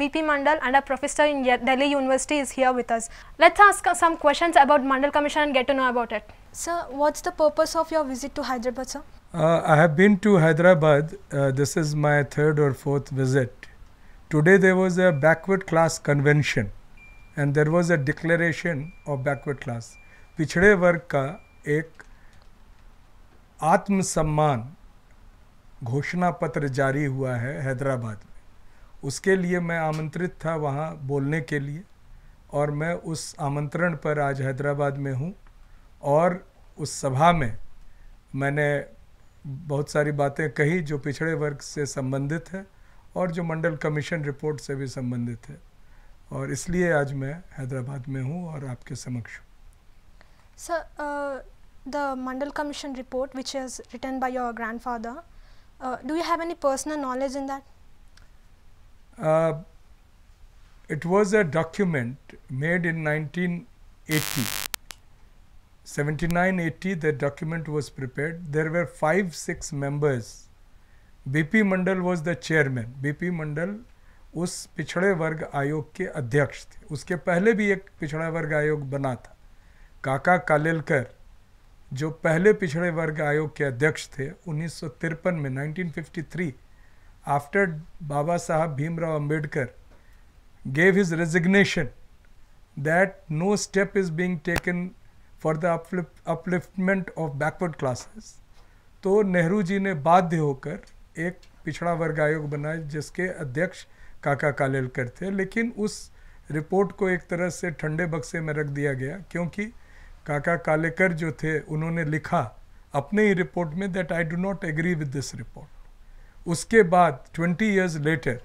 VP Mandal and a professor in Delhi University is here with us. Let's ask some questions about Mandal Commission and get to know about it. Sir, what's the purpose of your visit to Hyderabad, sir? Uh, I have been to Hyderabad. Uh, this is my third or fourth visit. Today there was a backward class convention and there was a declaration of backward class. पिछड़े वर्ग का एक आत्मसम्मान घोषणा पत्र जारी हुआ है हैदराबाद उसके लिए मैं आमंत्रित था वहाँ बोलने के लिए और मैं उस आमंत्रण पर आज हैदराबाद में हूँ और उस सभा में मैंने बहुत सारी बातें कही जो पिछड़े वर्ग से संबंधित है और जो मंडल कमीशन रिपोर्ट से भी संबंधित है और इसलिए आज मैं हैदराबाद में हूँ और आपके समक्ष हूँ sir the Mandal commission report which is written by your grandfather do you have personal knowledge in that Uh, it was a document made in 1980. 7980 the document was prepared. There were five, six members. BP Mandal was the chairman. BP Mandal उस पिछड़े वर्ग आयोग के अध्यक्ष थे उसके पहले भी एक पिछड़ा वर्ग आयोग बना था काका कालेलकर जो पहले पिछड़े वर्ग आयोग के अध्यक्ष थे उन्नीस में after Baba Sahab Bhimrao Ambedkar gave his resignation that no step is being taken for the uplift, upliftment of backward classes तो नेहरू जी ने बाध्य होकर एक पिछड़ा वर्ग आयोग बनाया जिसके अध्यक्ष काका कालेलकर थे लेकिन उस रिपोर्ट को एक तरह से ठंडे बक्से में रख दिया गया क्योंकि काका कालेकर जो थे उन्होंने लिखा अपने ही रिपोर्ट में that I do not agree with this report उसके बाद 20 इयर्स लेटर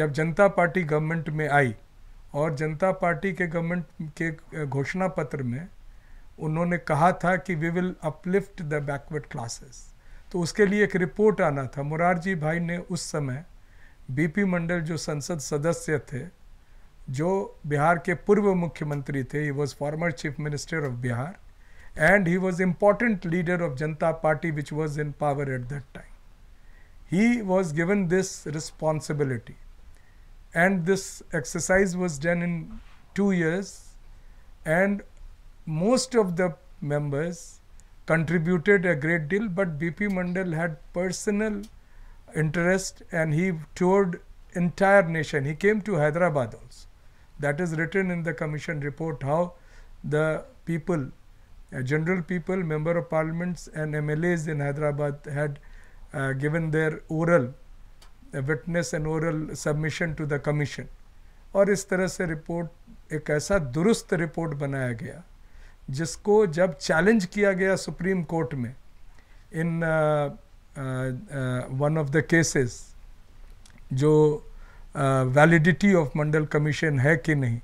जब जनता पार्टी गवर्नमेंट में आई और जनता पार्टी के गवर्नमेंट के घोषणा पत्र में उन्होंने कहा था कि we will uplift the backward classes तो उसके लिए एक रिपोर्ट आना था मुरारजी भाई ने उस समय बीपी मंडल जो संसद सदस्य थे जो बिहार के पूर्व मुख्यमंत्री थे he was former chief minister of Bihar and he was important leader of Janata Party which was in power at that time he was given this responsibility and this exercise was done in two years and most of the members contributed a great deal but BP Mandal had personal interest and he toured entire nation. He came to Hyderabad also. That is written in the commission report how the people, uh, general people, member of parliaments and MLAs in Hyderabad had uh, given their oral witness and oral submission to the commission और इस तरह से report एक ऐसा दुरुस्त report बनाया गया जिसको जब चैलेंज किया गया सुप्रीम कोर्ट में in one of the cases जो वैलिडिटी ऑफ मंडल कमीशन है कि नहीं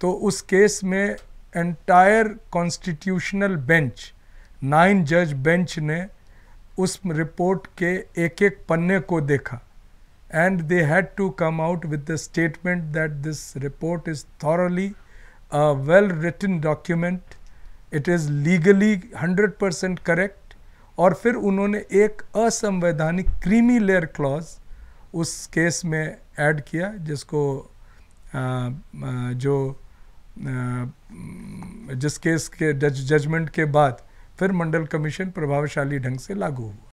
तो उस केस में एंटायर कॉन्स्टिट्यूशनल बेंच नाइन जज बेंच ने उस रिपोर्ट के एक एक पन्ने को देखा and they had to come out with the statement that this report is thoroughly well written document it is legally hundred percent correct और फिर उन्होंने एक असंवैधानिक क्रीमी लेयर क्लॉज उस केस में एड किया जिसको आ, जो आ, जिस केस के जजमेंट के बाद आ, फिर मंडल कमीशन प्रभावशाली ढंग से लागू हुआ